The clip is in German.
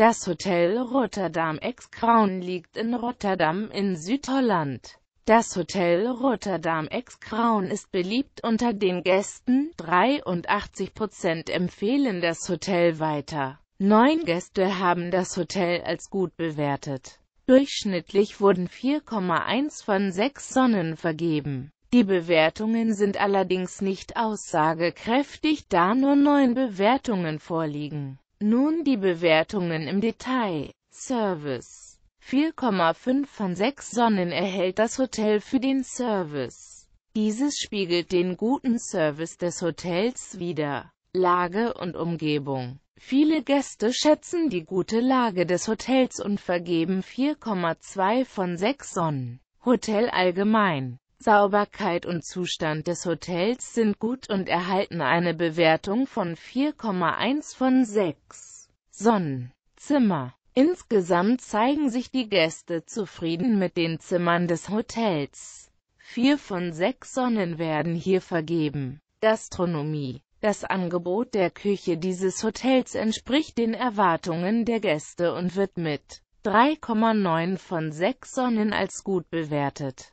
Das Hotel Rotterdam Ex Crown liegt in Rotterdam in Südholland. Das Hotel Rotterdam Ex Crown ist beliebt unter den Gästen, 83% empfehlen das Hotel weiter. Neun Gäste haben das Hotel als gut bewertet. Durchschnittlich wurden 4,1 von 6 Sonnen vergeben. Die Bewertungen sind allerdings nicht aussagekräftig, da nur neun Bewertungen vorliegen. Nun die Bewertungen im Detail. Service 4,5 von 6 Sonnen erhält das Hotel für den Service. Dieses spiegelt den guten Service des Hotels wider. Lage und Umgebung Viele Gäste schätzen die gute Lage des Hotels und vergeben 4,2 von 6 Sonnen. Hotel allgemein Sauberkeit und Zustand des Hotels sind gut und erhalten eine Bewertung von 4,1 von 6 Sonnenzimmer. Insgesamt zeigen sich die Gäste zufrieden mit den Zimmern des Hotels. Vier von sechs Sonnen werden hier vergeben. Gastronomie Das Angebot der Küche dieses Hotels entspricht den Erwartungen der Gäste und wird mit 3,9 von 6 Sonnen als gut bewertet.